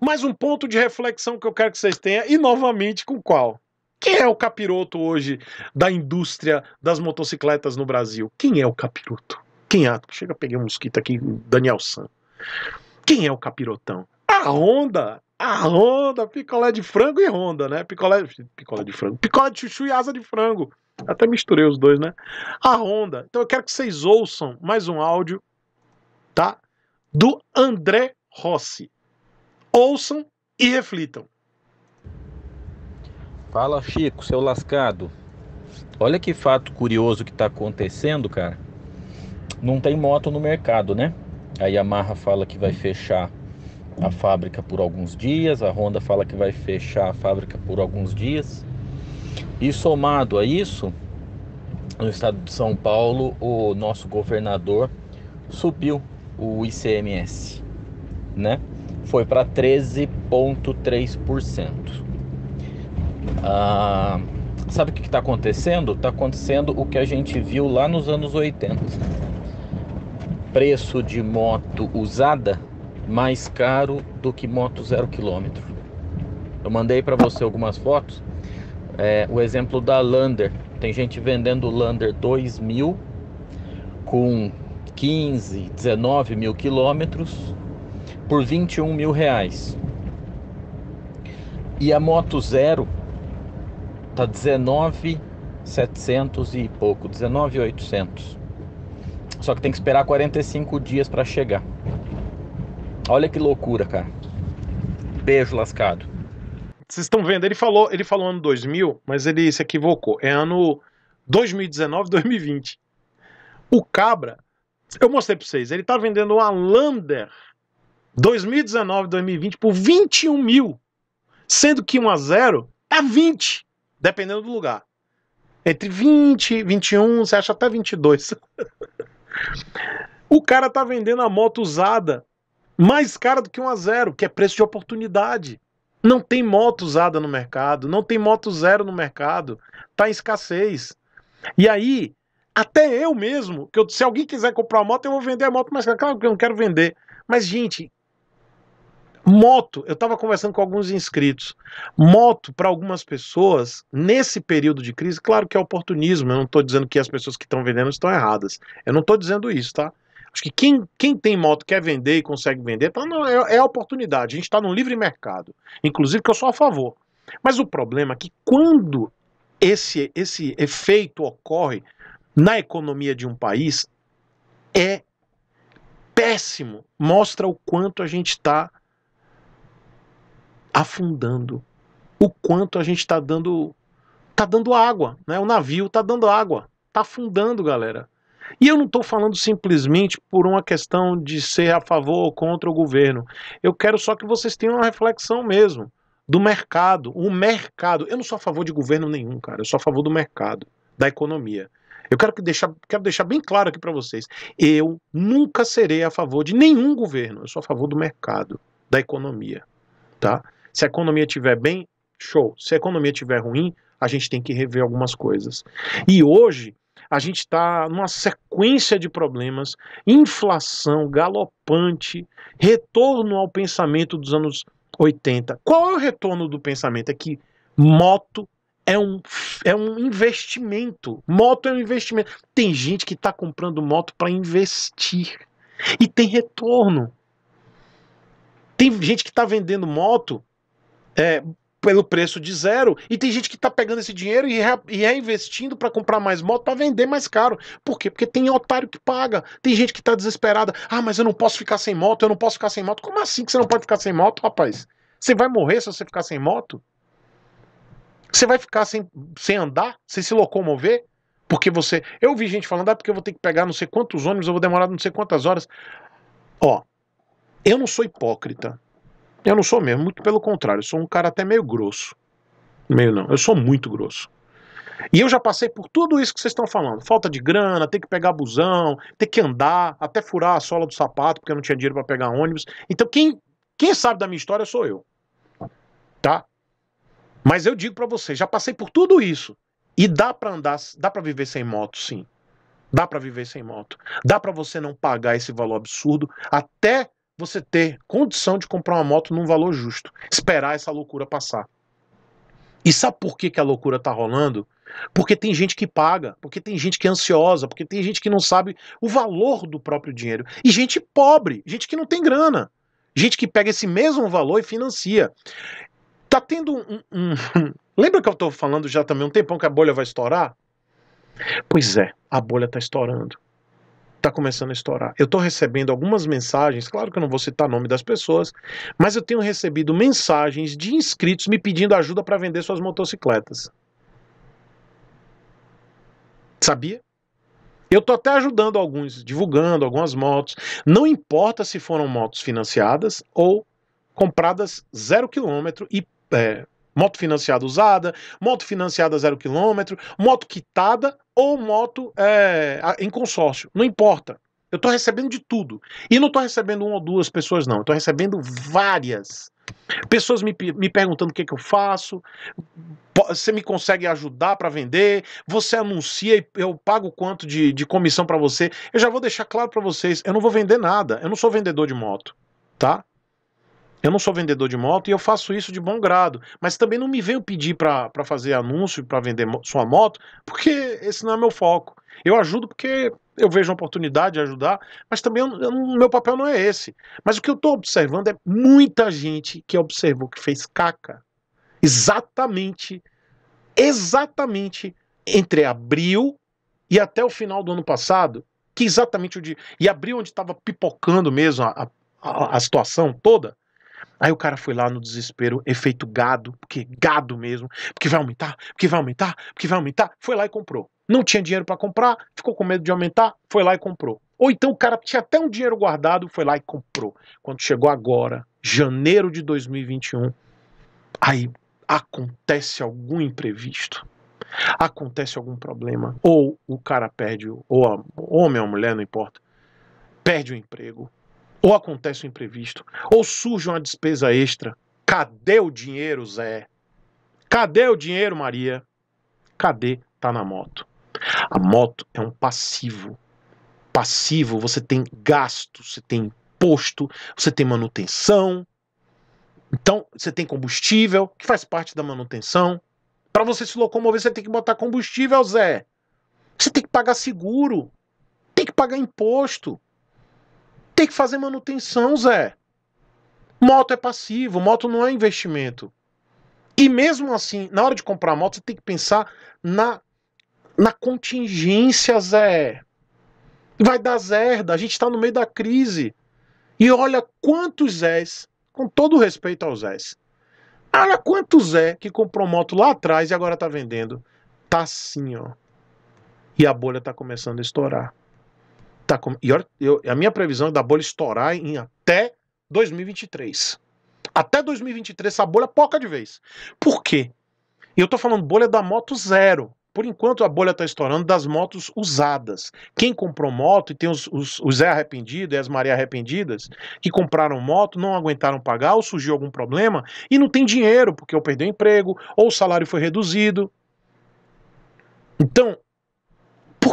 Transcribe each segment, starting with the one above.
Mas um ponto de reflexão que eu quero que vocês tenham, e novamente com qual? Quem é o capiroto hoje da indústria das motocicletas no Brasil? Quem é o capiroto? Quem é? Chega, peguei um mosquito aqui, Daniel San. Quem é o capirotão? A Honda! A Honda, picolé de frango e Honda, né? Picolé, picolé de frango. Picolé de chuchu e asa de frango. Até misturei os dois, né? A Honda. Então eu quero que vocês ouçam mais um áudio, tá? Do André Rossi ouçam e reflitam. Fala, Chico, seu lascado. Olha que fato curioso que está acontecendo, cara. Não tem moto no mercado, né? A Yamaha fala que vai fechar a fábrica por alguns dias, a Honda fala que vai fechar a fábrica por alguns dias. E somado a isso, no estado de São Paulo, o nosso governador subiu o ICMS, né? foi para 13,3%. Ah, sabe o que está acontecendo? Está acontecendo o que a gente viu lá nos anos 80. Preço de moto usada mais caro do que moto zero quilômetro. Eu mandei para você algumas fotos. É, o exemplo da Lander. Tem gente vendendo Lander 2000 com 15, 19 mil quilômetros por 21 mil reais. E a moto zero tá 19,700 e pouco, 19,800. Só que tem que esperar 45 dias para chegar. Olha que loucura, cara. Beijo lascado. Vocês estão vendo, ele falou, ele falou ano 2000, mas ele se equivocou. É ano 2019, 2020. O Cabra, eu mostrei para vocês, ele tá vendendo uma Lander 2019, 2020 por 21 mil, sendo que 1 a 0 é 20, dependendo do lugar. Entre 20 e 21, você acha até 22. o cara tá vendendo a moto usada mais cara do que 1 a 0, que é preço de oportunidade. Não tem moto usada no mercado, não tem moto zero no mercado, tá em escassez. E aí, até eu mesmo, que eu, se alguém quiser comprar uma moto, eu vou vender a moto mais cara. Claro que eu não quero vender. Mas, gente, Moto, eu estava conversando com alguns inscritos. Moto, para algumas pessoas, nesse período de crise, claro que é oportunismo. Eu não estou dizendo que as pessoas que estão vendendo estão erradas. Eu não estou dizendo isso, tá? Acho que quem, quem tem moto, quer vender e consegue vender, tá, não, é, é oportunidade. A gente está num livre mercado. Inclusive, que eu sou a favor. Mas o problema é que quando esse, esse efeito ocorre na economia de um país, é péssimo. Mostra o quanto a gente está afundando. O quanto a gente está dando está dando água, né? O navio está dando água, está afundando, galera. E eu não estou falando simplesmente por uma questão de ser a favor ou contra o governo. Eu quero só que vocês tenham uma reflexão mesmo do mercado. O mercado. Eu não sou a favor de governo nenhum, cara. Eu sou a favor do mercado, da economia. Eu quero, que deixar, quero deixar bem claro aqui para vocês. Eu nunca serei a favor de nenhum governo. Eu sou a favor do mercado, da economia. Tá? Se a economia estiver bem, show. Se a economia estiver ruim, a gente tem que rever algumas coisas. E hoje a gente está numa sequência de problemas, inflação galopante, retorno ao pensamento dos anos 80. Qual é o retorno do pensamento? É que moto é um, é um investimento. Moto é um investimento. Tem gente que está comprando moto para investir e tem retorno. Tem gente que está vendendo moto é, pelo preço de zero. E tem gente que está pegando esse dinheiro e, reinvestindo para comprar mais moto para vender mais caro. Por quê? Porque tem otário que paga. Tem gente que está desesperada. Ah, mas eu não posso ficar sem moto, eu não posso ficar sem moto. Como assim que você não pode ficar sem moto, rapaz? Você vai morrer se você ficar sem moto? Você vai ficar sem, sem andar, sem se locomover? Porque você. Eu vi gente falando, ah, porque eu vou ter que pegar não sei quantos ônibus, eu vou demorar não sei quantas horas. Ó, eu não sou hipócrita. Eu não sou mesmo, muito pelo contrário, eu sou um cara até meio grosso. Meio não, eu sou muito grosso. E eu já passei por tudo isso que vocês estão falando. Falta de grana, ter que pegar busão, ter que andar, até furar a sola do sapato, porque eu não tinha dinheiro para pegar ônibus. Então, quem, quem sabe da minha história sou eu. Tá? Mas eu digo para vocês, já passei por tudo isso. E dá para andar, dá para viver sem moto, sim. Dá para viver sem moto. Dá para você não pagar esse valor absurdo até você ter condição de comprar uma moto num valor justo, esperar essa loucura passar. E sabe por que, que a loucura tá rolando? Porque tem gente que paga, porque tem gente que é ansiosa, porque tem gente que não sabe o valor do próprio dinheiro. E gente pobre, gente que não tem grana. Gente que pega esse mesmo valor e financia. Tá tendo um. um... Lembra que eu tô falando já também um tempão que a bolha vai estourar? Pois é, a bolha tá estourando está começando a estourar. Eu estou recebendo algumas mensagens, claro que eu não vou citar o nome das pessoas, mas eu tenho recebido mensagens de inscritos me pedindo ajuda para vender suas motocicletas. Sabia? Eu estou até ajudando alguns, divulgando algumas motos. Não importa se foram motos financiadas ou compradas zero quilômetro e é, Moto financiada usada, moto financiada zero quilômetro, moto quitada ou moto é, em consórcio. Não importa. Eu estou recebendo de tudo. E não estou recebendo uma ou duas pessoas, não. Estou recebendo várias. Pessoas me, me perguntando o que, é que eu faço, você me consegue ajudar para vender, você anuncia e eu pago quanto de, de comissão para você. Eu já vou deixar claro para vocês, eu não vou vender nada, eu não sou vendedor de moto, tá? Eu não sou vendedor de moto e eu faço isso de bom grado, mas também não me veio pedir para fazer anúncio para vender sua moto, porque esse não é meu foco. Eu ajudo porque eu vejo a oportunidade de ajudar, mas também eu, eu, meu papel não é esse. Mas o que eu estou observando é muita gente que observou que fez caca. Exatamente, exatamente entre abril e até o final do ano passado, que exatamente o dia. E abril, onde estava pipocando mesmo a, a, a situação toda, Aí o cara foi lá no desespero, efeito gado, porque gado mesmo, porque vai aumentar, porque vai aumentar, porque vai aumentar, foi lá e comprou. Não tinha dinheiro para comprar, ficou com medo de aumentar, foi lá e comprou. Ou então o cara tinha até um dinheiro guardado, foi lá e comprou. Quando chegou agora, janeiro de 2021, aí acontece algum imprevisto. Acontece algum problema, ou o cara perde, ou a homem ou mulher, não importa, perde o emprego, ou acontece um imprevisto, ou surge uma despesa extra. Cadê o dinheiro, Zé? Cadê o dinheiro, Maria? Cadê? Tá na moto. A moto é um passivo. Passivo, você tem gasto, você tem imposto, você tem manutenção. Então, você tem combustível, que faz parte da manutenção. Para você se locomover, você tem que botar combustível, Zé. Você tem que pagar seguro, tem que pagar imposto. Tem que fazer manutenção, Zé. Moto é passivo, moto não é investimento. E mesmo assim, na hora de comprar moto, você tem que pensar na, na contingência, Zé. Vai dar zerda, a gente está no meio da crise. E olha quantos Zés, com todo respeito aos Zés, olha quantos Zé que comprou moto lá atrás e agora está vendendo. Tá assim, ó. E a bolha está começando a estourar. Tá com... E eu, a minha previsão é da bolha estourar em até 2023. Até 2023 essa bolha poca de vez. Por quê? E eu tô falando bolha da moto zero. Por enquanto a bolha está estourando das motos usadas. Quem comprou moto e tem os, os, os Zé arrependido e as Maria arrependidas que compraram moto, não aguentaram pagar ou surgiu algum problema e não tem dinheiro porque ou perdeu emprego ou o salário foi reduzido. Então,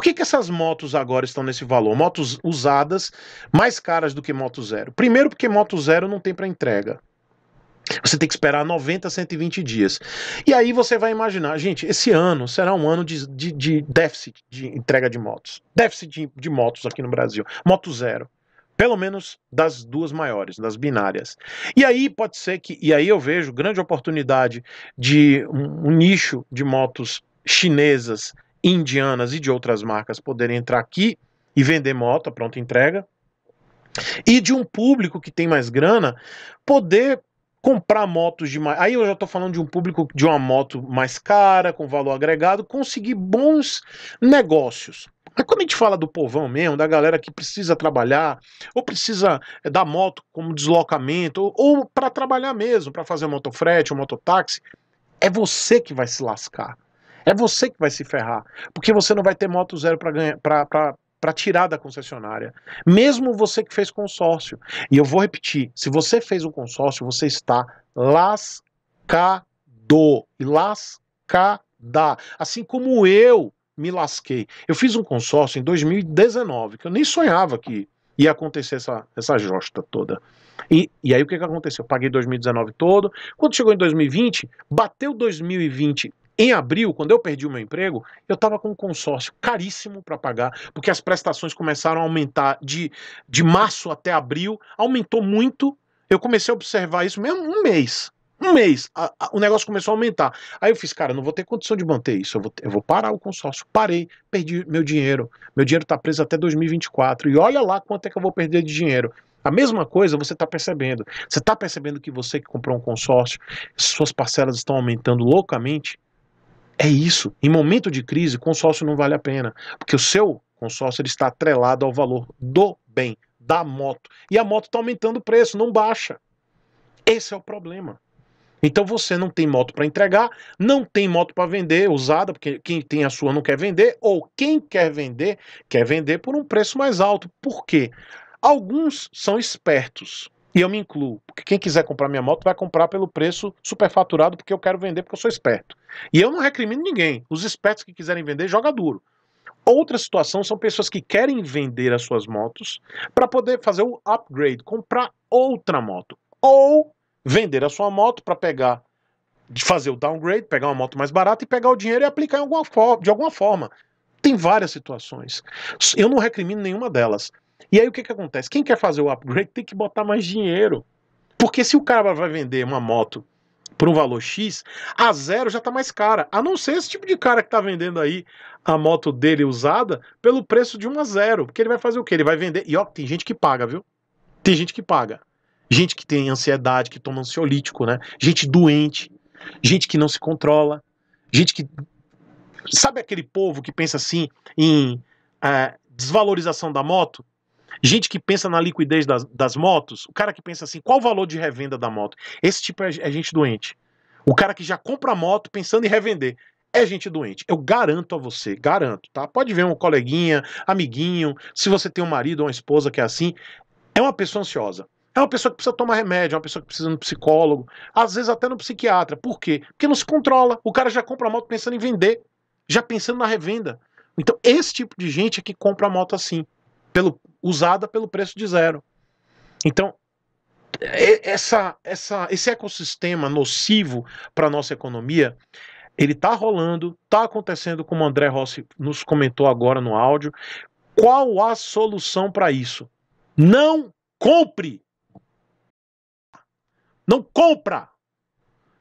por que, que essas motos agora estão nesse valor? Motos usadas mais caras do que moto zero. Primeiro, porque moto zero não tem para entrega. Você tem que esperar 90, 120 dias. E aí você vai imaginar, gente, esse ano será um ano de, de, de déficit de entrega de motos. Déficit de, de motos aqui no Brasil. Moto zero pelo menos das duas maiores, das binárias. E aí pode ser que, e aí eu vejo grande oportunidade de um, um nicho de motos chinesas indianas e de outras marcas poderem entrar aqui e vender moto, pronta entrega. E de um público que tem mais grana poder comprar motos de mais. Aí eu já estou falando de um público de uma moto mais cara, com valor agregado, conseguir bons negócios. Mas quando a gente fala do povão mesmo, da galera que precisa trabalhar, ou precisa eh, da moto como deslocamento, ou, ou para trabalhar mesmo, para fazer motofrete ou mototáxi, é você que vai se lascar. É você que vai se ferrar, porque você não vai ter moto zero para ganhar, para tirar da concessionária. Mesmo você que fez consórcio. E eu vou repetir: se você fez um consórcio, você está lascado. E lascada. Assim como eu me lasquei. Eu fiz um consórcio em 2019, que eu nem sonhava que ia acontecer essa, essa josta toda. E, e aí o que, que aconteceu? Eu paguei 2019 todo. Quando chegou em 2020, bateu 2020 em abril, quando eu perdi o meu emprego, eu estava com um consórcio caríssimo para pagar, porque as prestações começaram a aumentar de, de março até abril, aumentou muito. Eu comecei a observar isso mesmo um mês. Um mês, a, a, o negócio começou a aumentar. Aí eu fiz, cara, não vou ter condição de manter isso, eu vou, eu vou parar o consórcio. Parei, perdi meu dinheiro. Meu dinheiro está preso até 2024. E olha lá quanto é que eu vou perder de dinheiro. A mesma coisa você está percebendo. Você está percebendo que você que comprou um consórcio, suas parcelas estão aumentando loucamente. É isso. Em momento de crise, consórcio não vale a pena, porque o seu consórcio ele está atrelado ao valor do bem, da moto. E a moto está aumentando o preço, não baixa. Esse é o problema. Então você não tem moto para entregar, não tem moto para vender usada, porque quem tem a sua não quer vender, ou quem quer vender, quer vender por um preço mais alto. Por quê? Alguns são espertos, e eu me incluo, porque quem quiser comprar minha moto vai comprar pelo preço superfaturado, porque eu quero vender, porque eu sou esperto. E eu não recrimino ninguém. Os espertos que quiserem vender, joga duro. Outra situação são pessoas que querem vender as suas motos para poder fazer o upgrade, comprar outra moto. Ou vender a sua moto para pegar, fazer o downgrade, pegar uma moto mais barata e pegar o dinheiro e aplicar alguma de alguma forma. Tem várias situações. Eu não recrimino nenhuma delas. E aí o que, que acontece? Quem quer fazer o upgrade tem que botar mais dinheiro. Porque se o cara vai vender uma moto por um valor X, a zero já tá mais cara. A não ser esse tipo de cara que tá vendendo aí a moto dele usada pelo preço de uma zero. Porque ele vai fazer o quê? Ele vai vender. E ó, tem gente que paga, viu? Tem gente que paga. Gente que tem ansiedade, que toma ansiolítico, né? Gente doente, gente que não se controla, gente que. Sabe aquele povo que pensa assim em é, desvalorização da moto? Gente que pensa na liquidez das, das motos, o cara que pensa assim, qual o valor de revenda da moto? Esse tipo é, é gente doente. O cara que já compra moto pensando em revender é gente doente. Eu garanto a você, garanto, tá? Pode ver um coleguinha, amiguinho, se você tem um marido ou uma esposa que é assim, é uma pessoa ansiosa. É uma pessoa que precisa tomar remédio, é uma pessoa que precisa de um psicólogo, às vezes até no psiquiatra. Por quê? Porque não se controla. O cara já compra a moto pensando em vender, já pensando na revenda. Então, esse tipo de gente é que compra a moto assim pelo, usada pelo preço de zero. Então, é, essa, essa, esse ecossistema nocivo para a nossa economia, ele está rolando, está acontecendo como o André Rossi nos comentou agora no áudio. Qual a solução para isso? Não compre! Não compra!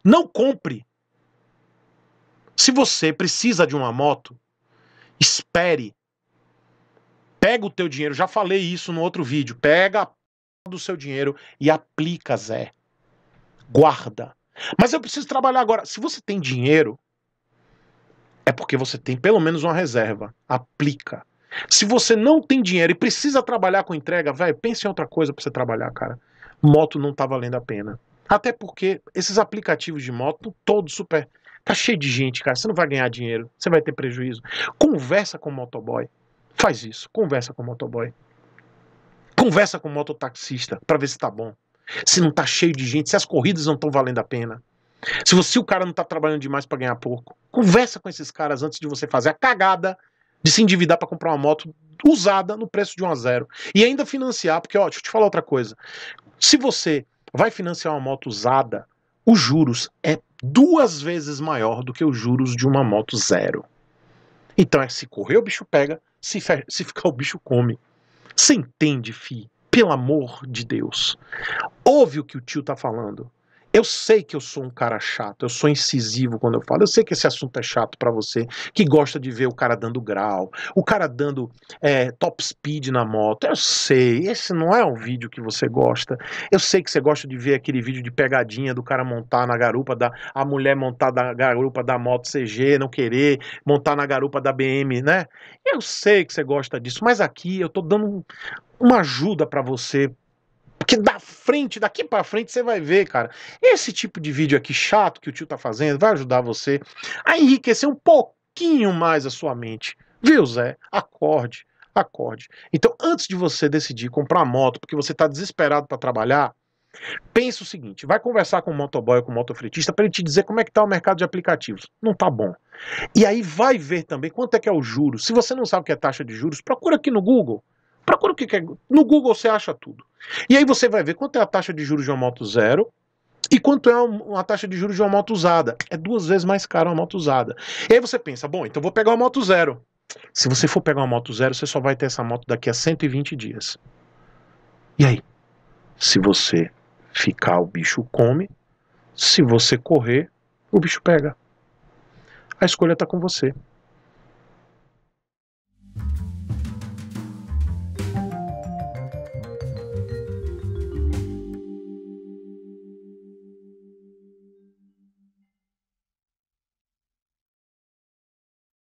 Não compre! Se você precisa de uma moto, espere Pega o teu dinheiro, já falei isso no outro vídeo. Pega do seu dinheiro e aplica, Zé. Guarda. Mas eu preciso trabalhar agora. Se você tem dinheiro, é porque você tem pelo menos uma reserva. Aplica. Se você não tem dinheiro e precisa trabalhar com entrega, velho, pense em outra coisa para você trabalhar, cara. Moto não tá valendo a pena. Até porque esses aplicativos de moto, todos super. Tá cheio de gente, cara. Você não vai ganhar dinheiro. Você vai ter prejuízo. Conversa com o motoboy. Faz isso, conversa com o motoboy. Conversa com o mototaxista para ver se tá bom. Se não tá cheio de gente, se as corridas não estão valendo a pena. Se você o cara não tá trabalhando demais para ganhar pouco, conversa com esses caras antes de você fazer a cagada de se endividar para comprar uma moto usada no preço de 1 a 0 e ainda financiar, porque ó, deixa eu te falar outra coisa. Se você vai financiar uma moto usada, os juros é duas vezes maior do que os juros de uma moto zero. Então, é se correr o bicho pega, se, se ficar o bicho come. Você entende, fi? Pelo amor de Deus. Ouve o que o tio tá falando. Eu sei que eu sou um cara chato, eu sou incisivo quando eu falo. Eu sei que esse assunto é chato para você, que gosta de ver o cara dando grau, o cara dando é, top speed na moto. Eu sei, esse não é um vídeo que você gosta. Eu sei que você gosta de ver aquele vídeo de pegadinha do cara montar na garupa da a mulher montar na garupa da moto CG, não querer montar na garupa da BM, né? Eu sei que você gosta disso, mas aqui eu tô dando uma ajuda para você porque da frente, daqui para frente, você vai ver, cara. Esse tipo de vídeo aqui chato que o tio tá fazendo vai ajudar você a enriquecer um pouquinho mais a sua mente. Viu, Zé? Acorde, acorde. Então, antes de você decidir comprar moto, porque você tá desesperado para trabalhar, Pensa o seguinte, vai conversar com o motoboy com o motofretista para ele te dizer como é que tá o mercado de aplicativos. Não tá bom. E aí vai ver também quanto é que é o juro. Se você não sabe o que é taxa de juros, procura aqui no Google. Procura o que quer. É. No Google você acha tudo. E aí você vai ver quanto é a taxa de juros de uma moto zero e quanto é uma taxa de juros de uma moto usada. É duas vezes mais caro uma moto usada. E aí você pensa, bom, então vou pegar uma moto zero. Se você for pegar uma moto zero, você só vai ter essa moto daqui a 120 dias. E aí? Se você ficar, o bicho come. Se você correr, o bicho pega. A escolha está com você.